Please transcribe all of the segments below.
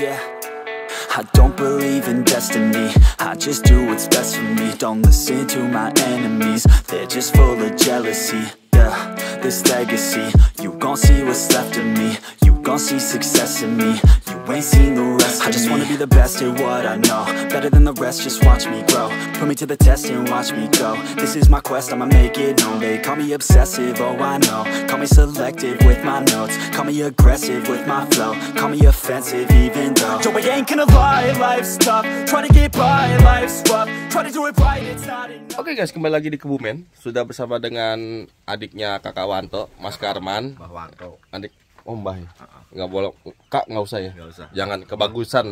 Yeah, I don't believe in destiny I just do what's best for me Don't listen to my enemies They're just full of jealousy Yeah, this legacy You gon' see what's left of me You gon' see success in me ain't seen the rest I just wanna be the best at what I know Better than the rest, just watch me grow Put me to the test and watch me go This is my quest, I'ma make it known They call me obsessive, oh I know Call me selective with my notes Call me aggressive with my flow Call me offensive even though Joey ain't gonna lie, life's tough Try to get by, life's rough Try to do it right, it's not enough Oke okay guys, kembali lagi di Kebumen Sudah bersama dengan adiknya kakak Wanto, Mas Karman Mas Wanto Adik ombah ya nggak boleh kak nggak usah ya nggak usah. jangan kebagusan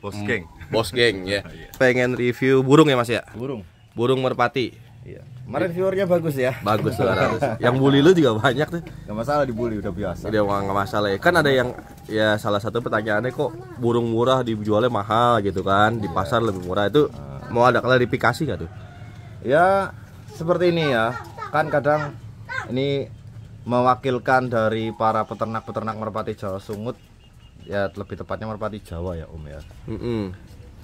bos geng hmm, bos geng ya iya. pengen review burung ya mas ya burung burung merpati Iya. Kemarin viewernya bagus ya. Bagus lah. yang bully lu juga banyak tuh. Gak masalah dibully udah biasa. Dia nggak masalah ya. Kan ada yang ya salah satu pertanyaannya kok burung murah dijualnya mahal gitu kan di iya. pasar lebih murah itu ah. mau ada klarifikasi gak tuh? Ya seperti ini ya. Kan kadang ini mewakilkan dari para peternak-peternak merpati Jawa Sungut ya lebih tepatnya merpati Jawa ya Om ya. Mm -hmm.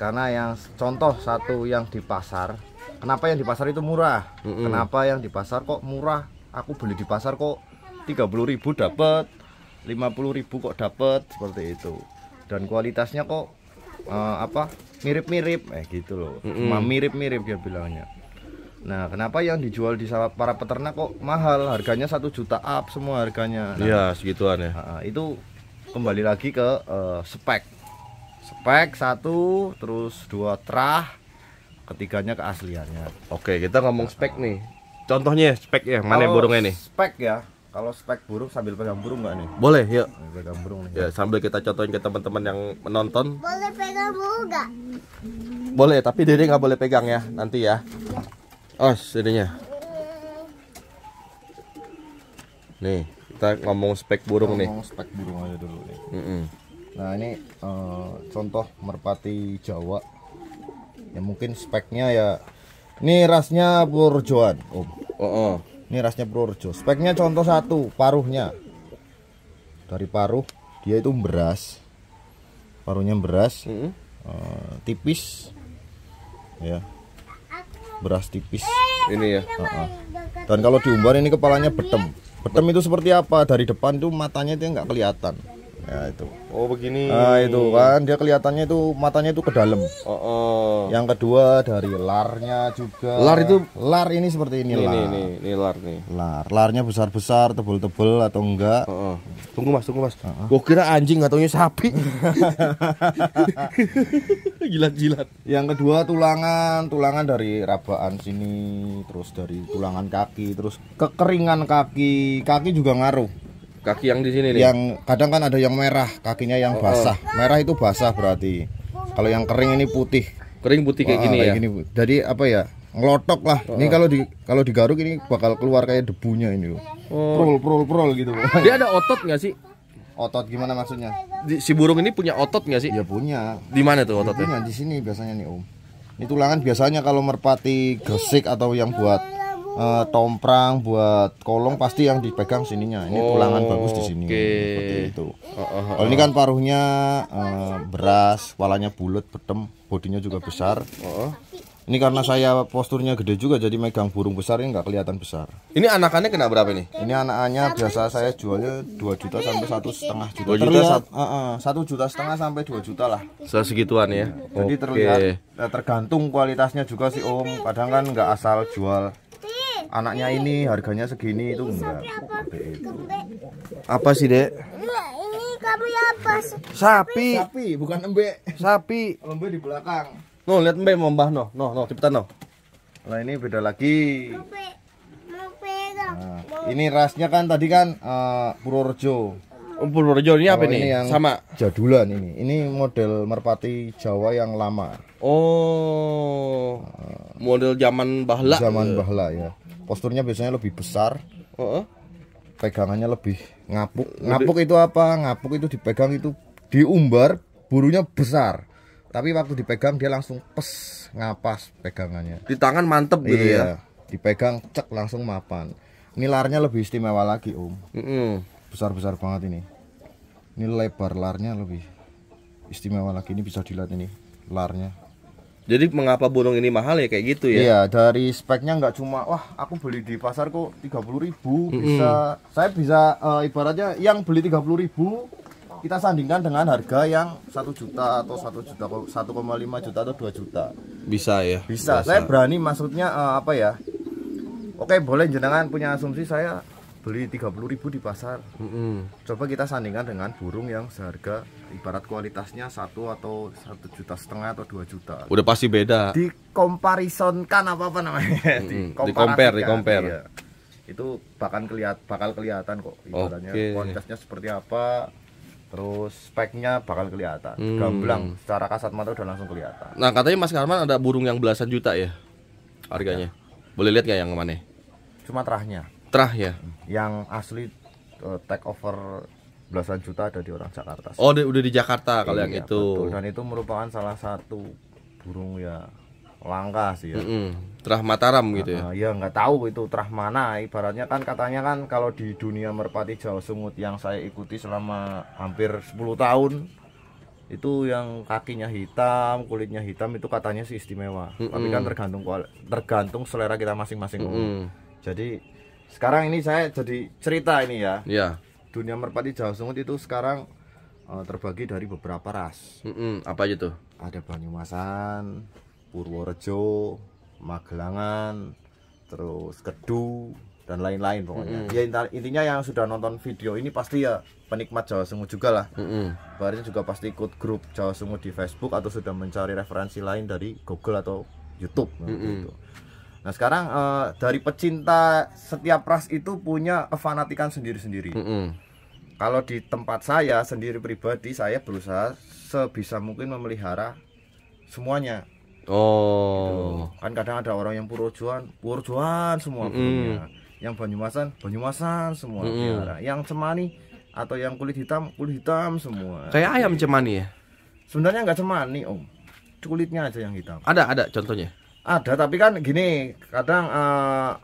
Karena yang contoh satu yang di pasar, kenapa yang di pasar itu murah? Mm -hmm. Kenapa yang di pasar kok murah? Aku beli di pasar kok ribu dapat, ribu kok dapat seperti itu. Dan kualitasnya kok uh, apa? mirip-mirip eh gitu loh. Mm -hmm. Mirip-mirip dia bilangnya. Nah, kenapa yang dijual di para peternak kok mahal? Harganya satu juta up semua harganya. Nah, iya, nah, segituan ya. itu kembali lagi ke uh, spek. Spek satu, terus dua terah, ketiganya keasliannya. Oke, kita ngomong nah, spek nih. Contohnya ya, spek ya, mana burung burungnya nih? Spek ya. Kalau spek burung sambil pegang burung nggak nih? Boleh, yuk. Nah, pegang burung nih. Ya, sambil kita contohin ke teman-teman yang menonton. Boleh pegang burung nggak? Boleh, tapi Dede nggak boleh pegang ya, nanti ya os jadinya nih kita ngomong spek burung kita nih ngomong spek burung aja dulu nih mm -mm. nah ini uh, contoh merpati jawa ya mungkin speknya ya ini rasnya purjoan om oh, oh. ini rasnya purjo speknya contoh satu paruhnya dari paruh dia itu beras paruhnya beras mm -hmm. uh, tipis ya beras tipis ini ya uh -uh. dan kalau diumbar ini kepalanya betem betem itu seperti apa dari depan tuh matanya itu nggak kelihatan ya itu oh begini nah itu kan dia kelihatannya itu matanya itu ke dalam oh, oh. yang kedua dari larnya juga lar itu lar ini seperti ini, ini lar ini, ini lar nih lar larnya besar besar tebel tebel atau enggak oh, oh. tunggu mas tunggu mas uh -huh. gue kira anjing atau ya sapi jilat jilat yang kedua tulangan tulangan dari rabaan sini terus dari tulangan kaki terus kekeringan kaki kaki juga ngaruh Kaki yang di sini nih. Yang kadang kan ada yang merah, kakinya yang oh, oh. basah. Oh. Merah itu basah berarti. Kalau yang kering ini putih. Kering putih kayak Wah, gini kayak ya. Gini. Jadi apa ya? ngelotok lah. Oh. Ini kalau di kalau digaruk ini bakal keluar kayak debunya ini loh. Oh. Prol prol prol gitu. Dia ada otot nggak sih? Otot gimana maksudnya? Di, si burung ini punya otot nggak sih? Ya punya. Di mana tuh ototnya? di sini biasanya nih Om. Ini tulangan biasanya kalau merpati gresik atau yang buat uh, tomprang buat kolong pasti yang dipegang sininya. Ini oh, tulangan bagus di sini. Okay. Seperti itu. Oh, oh, oh. ini oh. kan paruhnya uh, beras, kepalanya bulat, betem, bodinya juga besar. Oh, oh. Ini karena saya posturnya gede juga jadi megang burung besar ini nggak kelihatan besar. Ini anakannya kena berapa nih? Ini anakannya biasa saya jualnya 2 juta sampai satu setengah juta. 2 juta eh, satu uh, uh, juta setengah sampai 2 juta lah. segituan ya. Jadi okay. terlihat tergantung kualitasnya juga sih Om. Kadang kan nggak asal jual anaknya ini harganya segini itu enggak apa sih dek iya, ini kamu ya, apa sapi sapi bukan embe sapi embe di belakang no lihat embe membah no no no cepetan no nah ini beda lagi nah, ini rasnya kan tadi kan uh, Purworejo oh, Purworejo ini oh, apa nih? Ini yang Sama jadulan ini. Ini model merpati Jawa yang lama. Oh. Nah. Model zaman Bahla. Zaman Bahla ya posturnya biasanya lebih besar uh -uh. pegangannya lebih ngapuk ngapuk itu apa ngapuk itu dipegang itu diumbar burunya besar tapi waktu dipegang dia langsung pes ngapas pegangannya di tangan mantep gitu ya? iya, ya dipegang cek langsung mapan Nilarnya lebih istimewa lagi om mm -mm. besar besar banget ini ini lebar larnya lebih istimewa lagi ini bisa dilihat ini larnya jadi mengapa burung ini mahal ya kayak gitu ya? Iya, dari speknya nggak cuma wah aku beli di pasar kok 30.000 ribu mm -hmm. bisa saya bisa uh, ibaratnya yang beli 30.000 ribu kita sandingkan dengan harga yang satu juta atau satu juta satu koma lima juta atau dua juta bisa ya bisa, bisa. saya berani maksudnya uh, apa ya oke boleh jenengan punya asumsi saya beli 30.000 di pasar. Mm -hmm. Coba kita sandingkan dengan burung yang seharga ibarat kualitasnya satu atau satu juta setengah atau dua juta. Udah pasti beda. Di comparison kan apa apa namanya? Mm -hmm. di compare, di compare. Iya. Itu bahkan kelihat bakal kelihatan kok ibaratnya okay. kualitasnya seperti apa. Terus speknya bakal kelihatan. Hmm. Gamblang secara kasat mata udah langsung kelihatan. Nah, katanya Mas Karman ada burung yang belasan juta ya harganya. Ya. Boleh lihat nggak yang mana? terahnya Trah ya. Yang asli uh, take over belasan juta ada di orang Jakarta. Sih. Oh, di, udah di Jakarta kalau iya, yang itu. Betul. Dan itu merupakan salah satu burung ya langka sih ya. Mm -hmm. Terah Mataram nah, gitu ya. ya nggak tahu itu terah mana. Ibaratnya kan katanya kan kalau di dunia merpati jauh semut yang saya ikuti selama hampir 10 tahun itu yang kakinya hitam, kulitnya hitam itu katanya sih istimewa. Mm -hmm. Tapi kan tergantung tergantung selera kita masing-masing. Mm -hmm. Jadi sekarang ini saya jadi cerita ini ya. Iya. Dunia merpati Jawa Sungut itu sekarang uh, terbagi dari beberapa ras. Mm -mm, apa aja tuh? Ada Banyumasan, Purworejo, Magelangan, terus Kedu dan lain-lain pokoknya. Mm -mm. Ya intinya yang sudah nonton video ini pasti ya penikmat Jawa Sungut juga lah. Mm juga pasti ikut grup Jawa Sungut di Facebook atau sudah mencari referensi lain dari Google atau YouTube gitu. Nah sekarang uh, dari pecinta setiap ras itu punya fanatikan sendiri-sendiri. Mm -hmm. Kalau di tempat saya sendiri pribadi saya berusaha sebisa mungkin memelihara semuanya. Oh. Gitu. Kan kadang ada orang yang purujuan purujuan semua mm -hmm. punya. Yang Banyumasan, Banyumasan semua mm -hmm. Yang Cemani atau yang kulit hitam, kulit hitam semua. Kayak ayam Cemani ya? Sebenarnya nggak Cemani om, kulitnya aja yang hitam. Ada ada contohnya ada tapi kan gini kadang uh,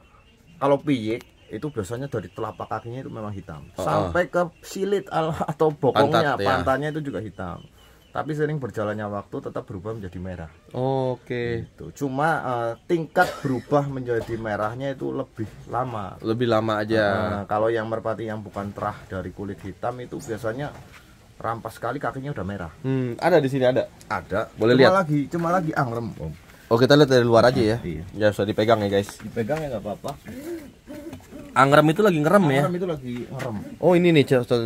kalau piyik itu biasanya dari telapak kakinya itu memang hitam oh, oh. sampai ke silit atau bokongnya Pantat, ya. itu juga hitam tapi sering berjalannya waktu tetap berubah menjadi merah. Oh, Oke. Okay. itu Cuma uh, tingkat berubah menjadi merahnya itu lebih lama. Lebih lama aja. Uh, kalau yang merpati yang bukan terah dari kulit hitam itu biasanya rampas sekali kakinya udah merah. Hmm, ada di sini ada. Ada. Boleh cuma lihat. Cuma lagi, cuma lagi angrem. Oh. Oh kita lihat dari luar aja ya. Iya. Ya sudah dipegang ya guys. Dipegang ya nggak apa-apa. Angrem itu lagi ngerem ya. Angrem itu lagi ngerem. Oh ini nih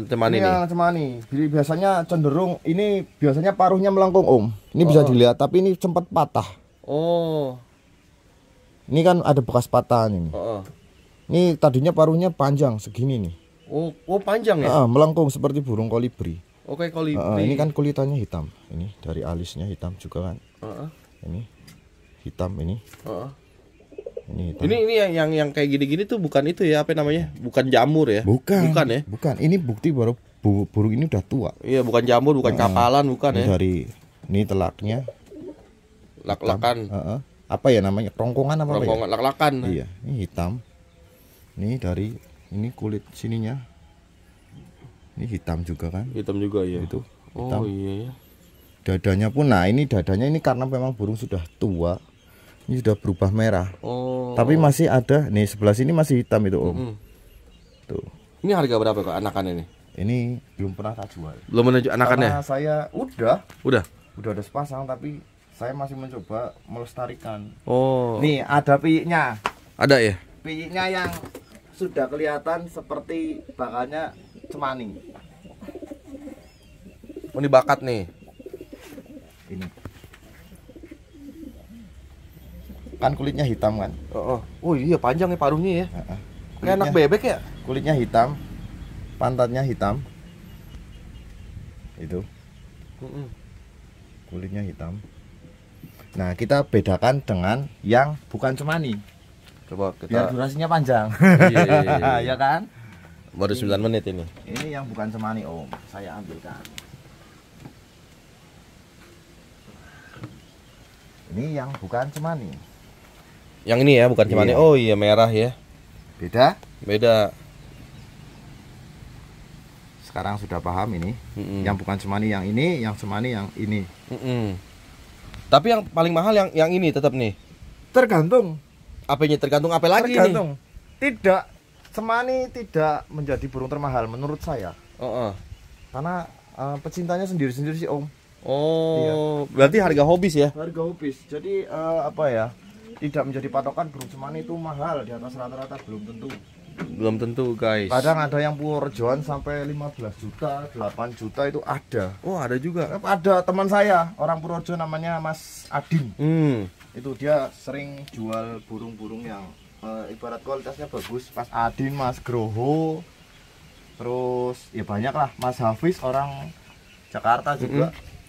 cemani ini. Ini yang cemani. Jadi biasanya cenderung ini biasanya paruhnya melengkung om. Ini oh. bisa dilihat tapi ini sempat patah. Oh. Ini kan ada bekas patah ini. Oh, oh. Ini tadinya paruhnya panjang segini nih. Oh, oh panjang ya? Uh, melengkung seperti burung kolibri. Oke oh, okay, kolibri. Uh, ini kan kulitannya hitam. Ini dari alisnya hitam juga kan. Uh, uh. Ini hitam ini uh. ini ini ini yang yang yang kayak gini-gini tuh bukan itu ya apa namanya bukan jamur ya bukan bukan ya bukan ini bukti baru burung ini udah tua iya bukan jamur bukan uh, kapalan bukan ini ya dari ini telaknya lak uh, uh. apa ya namanya Rongkongan apa, ya? Rongkongan, ya lak-lakan iya ini hitam ini dari ini kulit sininya ini hitam juga kan hitam juga ya itu oh, hitam. oh iya dadanya pun nah ini dadanya ini karena memang burung sudah tua ini sudah berubah merah. Oh. Tapi masih ada nih sebelah sini masih hitam itu Om. Mm -hmm. Tuh. Ini harga berapa kok anakan ini? Ini belum pernah saya jual. Belum menunjuk anakannya. Karena saya udah. Udah. Udah ada sepasang tapi saya masih mencoba melestarikan. Oh. Nih ada piiknya. Ada ya? Piiknya yang sudah kelihatan seperti bakalnya cemani. ini bakat nih. Ini kan kulitnya hitam kan oh, oh. oh iya panjang ya paruhnya ya uh, uh. kayak anak bebek ya kulitnya hitam pantatnya hitam itu uh -uh. kulitnya hitam nah kita bedakan dengan yang bukan cemani coba kita biar durasinya panjang iya, iya, iya. ya kan baru 9 ini, menit ini ini yang bukan cemani om saya ambilkan ini yang bukan cemani yang ini ya, bukan iya. Oh iya, merah ya. Beda? Beda. Sekarang sudah paham ini. Mm -mm. Yang bukan Cimande yang ini, yang Cimande yang ini. Mm -mm. Tapi yang paling mahal yang yang ini tetap nih. Tergantung. Apanya tergantung apa lagi tergantung. nih? Tidak Semani tidak menjadi burung termahal menurut saya. Oh. oh. Karena uh, pecintanya sendiri-sendiri sih Om. Oh, iya. berarti harga hobis ya? Harga hobis. Jadi uh, apa ya? tidak menjadi patokan Brungsumani itu mahal di atas rata-rata belum tentu belum tentu guys kadang ada yang purjoan sampai 15 juta 8 juta itu ada oh ada juga eh, ada teman saya orang Purworejo namanya Mas Adin hmm. itu dia sering jual burung-burung yang uh, ibarat kualitasnya bagus Mas Adin Mas Groho terus ya banyak lah Mas Hafiz orang Jakarta juga hmm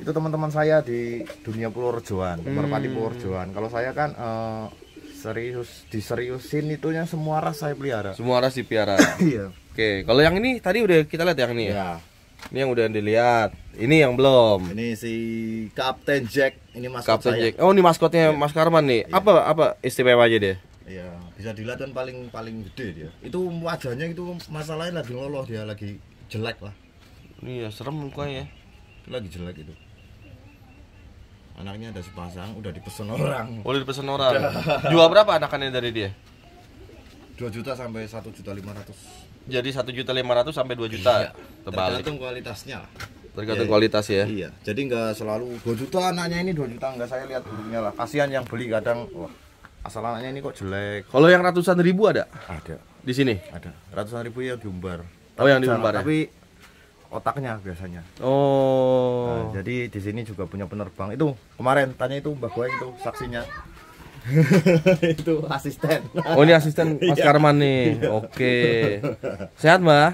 itu teman-teman saya di dunia Pulau Purworejoan, hmm. merpati Purworejoan. Kalau saya kan uh, serius diseriusin itunya semua ras saya pelihara. Semua ras dipelihara. iya. Oke, kalau yang ini tadi udah kita lihat yang ini ya. ya. Ini yang udah dilihat. Ini yang belum. Ini si Captain Jack, ini maskot Captain saya. Jack. Oh, ini maskotnya ya. Mas Karman nih. Ya. Apa apa aja dia? Iya, bisa dilihat kan paling paling gede dia. Itu wajahnya itu masalahnya lagi loloh dia lagi jelek lah. Iya, serem mukanya itu lagi jelek itu anaknya ada sepasang udah dipesen orang udah dipesen orang jual berapa anakannya dari dia Dua juta sampai satu juta lima ratus. jadi satu juta lima ratus sampai dua juta iya, terbalik tergantung kualitasnya tergantung iya, kualitas ya iya jadi nggak selalu Dua juta anaknya ini dua juta nggak saya lihat dulunya lah kasihan yang beli kadang wah asal anaknya ini kok jelek kalau yang ratusan ribu ada ada di sini ada ratusan ribu ya diumbar oh yang diumbar ya? tapi otaknya biasanya. Oh. Nah, jadi di sini juga punya penerbang. Itu kemarin tanya itu Mbak Gue itu saksinya. itu asisten. Oh, ini asisten Mas iya. Karman nih. Oke. Sehat, Mbak?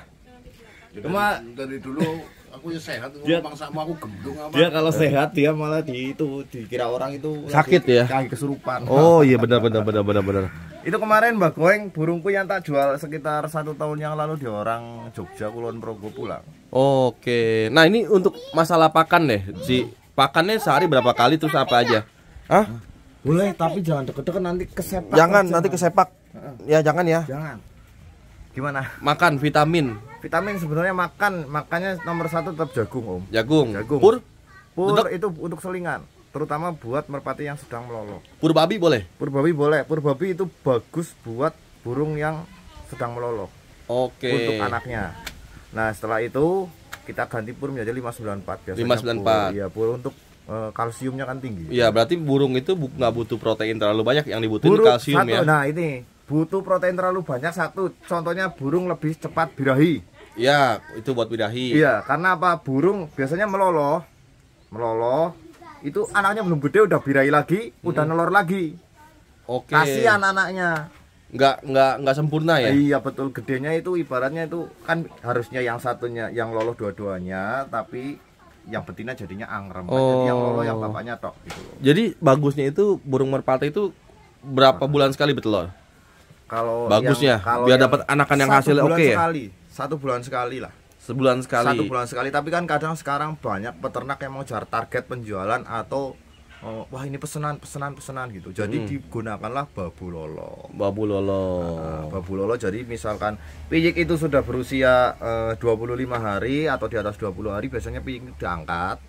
Cuma dari dulu aku ya sehat dia bangsa aku gendung apa dia kalau sehat dia malah di itu dikira orang itu sakit ya kaki kesurupan oh iya benar benar benar benar benar itu kemarin Mbak Goeng burungku yang tak jual sekitar satu tahun yang lalu di orang Jogja Kulon Progo pulang. Oke, nah ini untuk masalah pakan deh, si pakannya sehari berapa kali terus apa aja? Hah? Boleh, tapi jangan deket-deket nanti kesepak. Jangan, aja. nanti kesepak. Ya jangan ya. Jangan. Gimana? Makan vitamin. Vitamin sebenarnya makan, makannya nomor satu tetap jagung om. Jagung. Jagung. Pur? Pur untuk? itu untuk selingan terutama buat merpati yang sedang melolo. Purbabi boleh? Purbabi boleh. Purbabi itu bagus buat burung yang sedang meloloh Oke. Untuk anaknya. Nah, setelah itu kita ganti pur menjadi 594 biasanya. 594. Pur, ya, pur untuk eh, kalsiumnya kan tinggi. Iya, berarti burung itu nggak butuh protein terlalu banyak yang dibutuhin burung, kalsium satu, ya. Nah, ini butuh protein terlalu banyak satu. Contohnya burung lebih cepat birahi. Iya, itu buat birahi. Iya, karena apa? Burung biasanya meloloh. Meloloh itu anaknya belum gede udah birahi lagi hmm. udah nelor lagi oke kasihan anaknya nggak nggak nggak sempurna ya iya betul gedenya itu ibaratnya itu kan harusnya yang satunya yang lolos dua-duanya tapi yang betina jadinya angrem oh. jadi yang lolos yang oh. bapaknya tok gitu jadi bagusnya itu burung merpati itu berapa nah. bulan sekali betelor kalau bagusnya yang, kalau biar dapat anakan yang hasil oke okay ya? sekali, satu bulan sekali lah sebulan sekali satu bulan sekali tapi kan kadang sekarang banyak peternak yang mau target penjualan atau oh, wah ini pesanan pesanan pesanan gitu jadi hmm. digunakanlah babu lolo babu lolo nah, babu lolo jadi misalkan piyik itu sudah berusia eh, 25 hari atau di atas 20 hari biasanya piyik diangkat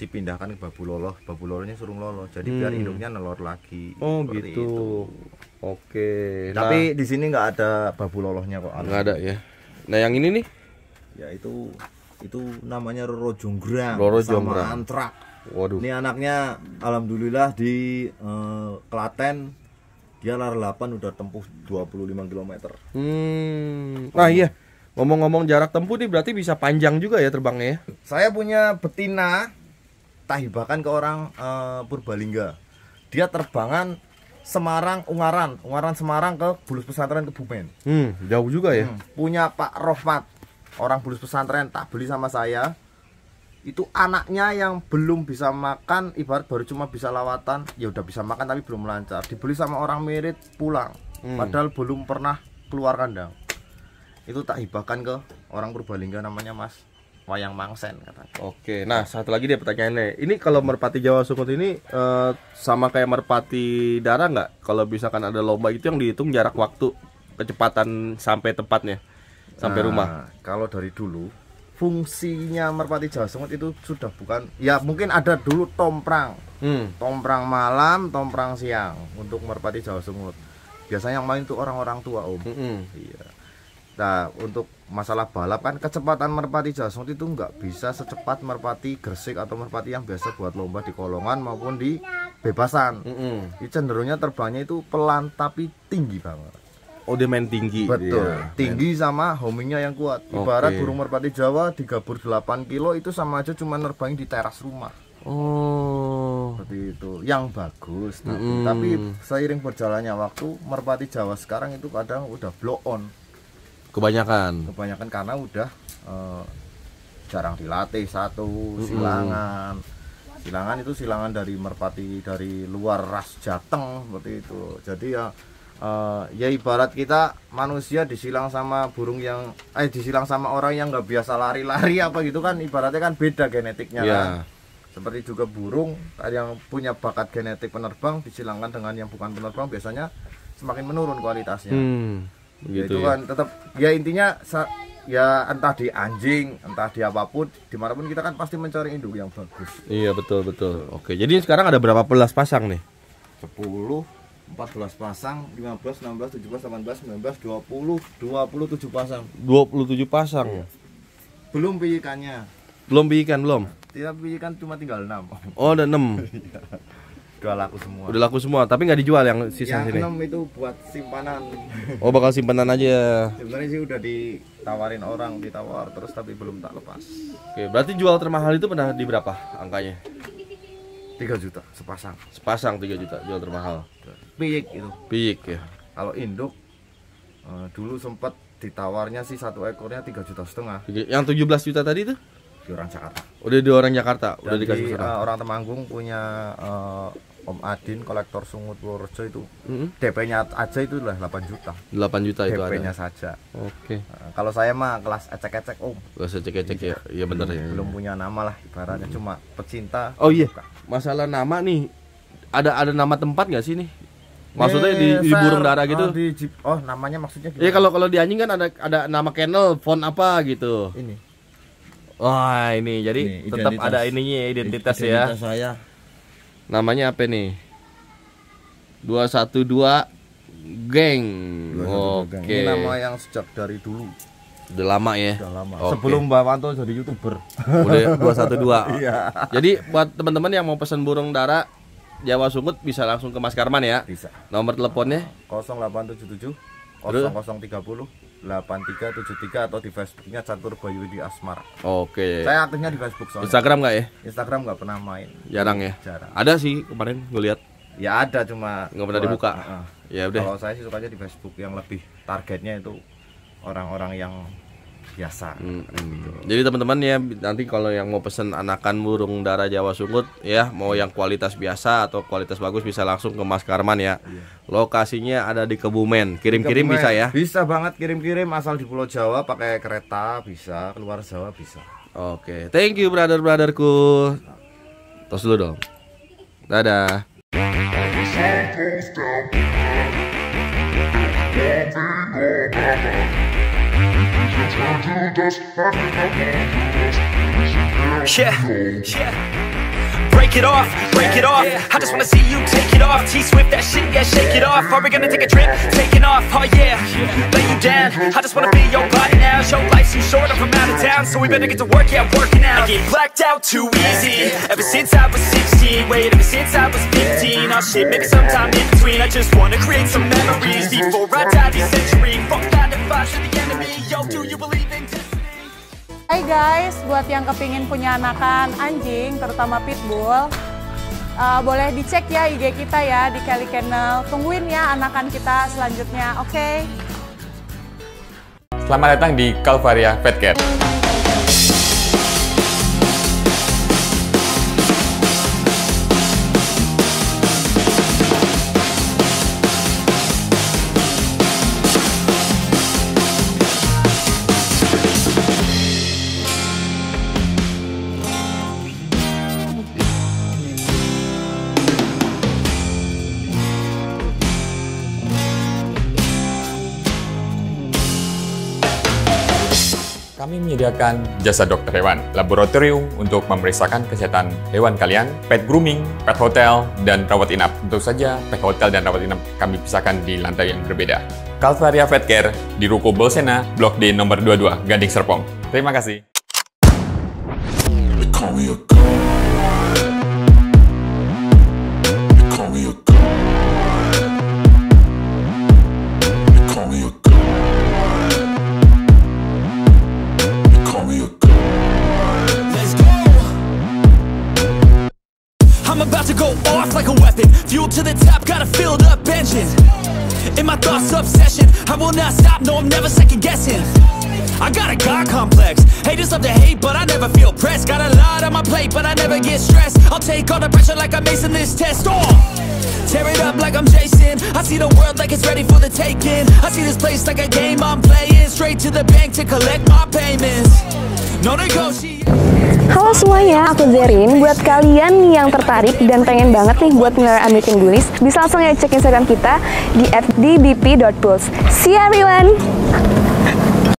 dipindahkan ke babu lolo babu lolonya suruh lolo jadi hmm. biar induknya nelor lagi oh gitu itu. oke tapi nah, di sini nggak ada babu lolohnya kok nggak ada ya nah yang ini nih ya itu itu namanya Roro Jonggrang Roro sama Antrak Waduh. Ini anaknya alhamdulillah di uh, Klaten dia lari 8 udah tempuh 25 km. Hmm. Nah, iya. Ngomong-ngomong jarak tempuh nih berarti bisa panjang juga ya terbangnya ya. Saya punya betina tahibakan ke orang uh, Purbalingga. Dia terbangan Semarang Ungaran, Ungaran Semarang ke Bulus Pesantren Kebumen. Hmm, jauh juga ya. Hmm, punya Pak Rohmat orang bulus pesantren tak beli sama saya itu anaknya yang belum bisa makan ibarat baru cuma bisa lawatan ya udah bisa makan tapi belum lancar dibeli sama orang mirip pulang hmm. padahal belum pernah keluar kandang itu tak hibahkan ke orang Purbalingga namanya Mas Wayang Mangsen katanya. Oke, nah satu lagi dia pertanyaannya, ini kalau merpati Jawa Sukut ini eh, sama kayak merpati darah nggak? Kalau misalkan ada lomba itu yang dihitung jarak waktu kecepatan sampai tempatnya? sampai nah, rumah. Kalau dari dulu fungsinya merpati Jawa Semut itu sudah bukan ya mungkin ada dulu tomprang. Hmm. Tomprang malam, tomprang siang untuk merpati Jawa Semut. Biasanya yang main itu orang-orang tua, Om. Hmm -hmm. Iya. Nah, untuk masalah balap kan kecepatan merpati jawa semut itu nggak bisa secepat merpati gresik atau merpati yang biasa buat lomba di kolongan maupun di bebasan. Hmm -hmm. cenderungnya terbangnya itu pelan tapi tinggi banget. Oh dia main tinggi Betul yeah. Tinggi sama homingnya yang kuat Ibarat okay. burung merpati Jawa digabur 8 kilo itu sama aja cuma nerbangin di teras rumah Oh Seperti itu Yang bagus nah, mm. Tapi seiring berjalannya waktu Merpati Jawa sekarang itu kadang udah blow on Kebanyakan Kebanyakan karena udah uh, Jarang dilatih satu Silangan Silangan itu silangan dari merpati dari luar ras jateng seperti itu Jadi ya uh, ya ibarat kita manusia disilang sama burung yang eh disilang sama orang yang nggak biasa lari-lari apa gitu kan ibaratnya kan beda genetiknya yeah. kan seperti juga burung yang punya bakat genetik penerbang disilangkan dengan yang bukan penerbang biasanya semakin menurun kualitasnya hmm, ya, gitu itu kan, ya. kan tetap ya intinya ya entah di anjing entah di apapun dimanapun kita kan pasti mencari induk yang bagus iya betul betul oke jadi sekarang ada berapa belas pasang nih 10 14 pasang, 15, 16, 17, 18, 19, 20, 27 pasang. 27 pasang. Iya. Belum pijikannya Belum pijikan belum. tidak pijikan cuma tinggal 6. Oh, ada 6. Iya. Udah laku semua. Udah laku semua, tapi nggak dijual yang sisa yang sini. Yang 6 itu buat simpanan. Oh, bakal simpanan aja. Sebenarnya sih udah ditawarin orang, ditawar terus tapi belum tak lepas. Oke, berarti jual termahal itu pernah di berapa angkanya? tiga juta sepasang sepasang tiga juta jual termahal piyik itu piyik ya kalau induk eh, dulu sempat ditawarnya sih satu ekornya tiga juta setengah yang 17 juta tadi itu di orang Jakarta udah di orang Jakarta udah dikasih di, uh, orang Temanggung punya uh, Om Adin kolektor Sungut Purworejo itu mm-hmm. DP-nya aja itu lah 8 juta. 8 juta itu DP-nya saja. Oke. Okay. Nah, kalau saya mah kelas ecek-ecek Om. Kelas ecek-ecek ya. Iya, iya benar ya. Belum punya nama lah ibaratnya hmm cuma pecinta. Oh iya. Masalah nama nih ada ada nama tempat nggak sih nih? Maksudnya eh, di, di burung darah gitu. Oh, di, oh namanya maksudnya Iya kalau kalau di anjing kan ada ada nama kennel, font apa gitu. Ini. Wah, ini jadi ini, tetap ada ininya identitas, identitas ya. Identitas saya namanya apa nih 212 geng oke okay. ini nama yang sejak dari dulu udah lama ya udah lama. Okay. sebelum Mbak Wanto jadi youtuber udah 212 ya? iya. jadi buat teman-teman yang mau pesan burung dara Jawa Sungut bisa langsung ke Mas Karman ya bisa nomor teleponnya 0877 0030 8373 atau di Facebooknya Catur Bayu di Asmar. Oke. Saya aktifnya di Facebook soalnya. Instagram nggak ya? Instagram nggak pernah main. Jarang ya. Jarang. Ada sih kemarin ngeliat. Ya ada cuma nggak pernah dibuka. Uh, ya udah. Kalau saya sih sukanya di Facebook yang lebih targetnya itu orang-orang yang biasa. Hmm, gitu. Jadi teman-teman ya nanti kalau yang mau pesen anakan burung darah Jawa Sungut ya mau yang kualitas biasa atau kualitas bagus bisa langsung ke Mas Karman ya. Iya. Lokasinya ada di Kebumen. Kirim-kirim bisa ya? Bisa banget kirim-kirim asal di Pulau Jawa pakai kereta bisa, keluar Jawa bisa. Oke, okay. thank you brother-brotherku. Tos dulu dong. Dadah. Yeah. Yeah. Yeah break it off, break it off I just wanna see you take it off T-Swift, that shit, yeah, shake it off Are we gonna take a trip? Taking off, oh yeah Lay you down, I just wanna be your body now Show life's too short, I'm from out of town So we better get to work, yeah, working out I get blacked out too easy Ever since I was 16 Wait, ever since I was 15 Oh shit, maybe sometime in between I just wanna create some memories Before I die this century Fuck that advice to the enemy Yo, do you believe in destiny? Hai guys, buat yang kepingin punya anakan anjing, terutama pitbull, uh, boleh dicek ya IG kita ya di Kelly Kennel. Tungguin ya anakan kita selanjutnya, oke? Okay? Selamat datang di Calvaria Pet Care. Kami menyediakan jasa dokter hewan, laboratorium untuk memeriksakan kesehatan hewan kalian, pet grooming, pet hotel, dan rawat inap. Tentu saja pet hotel dan rawat inap kami pisahkan di lantai yang berbeda. Calvaria Pet Care di Ruko Bolsena, Blok D nomor 22, Gading Serpong. Terima kasih. I'm about to go off like a weapon Fuel to the top, got a filled up engine In my thoughts, obsession I will not stop, no, I'm never second guessing I got a God complex Haters love to hate, but I never feel pressed Got a lot on my plate, but I never get stressed I'll take all the pressure like I'm acing this test oh! Tear it up like I'm Jason I see the world like it's ready for the taking I see this place like a game I'm playing Straight to the bank to collect my payments Halo semuanya, aku Zerin. Buat kalian yang tertarik dan pengen banget nih buat mulai ambilin gulis, bisa langsung ya cek Instagram kita di @dbp.pulse. See you ya, everyone!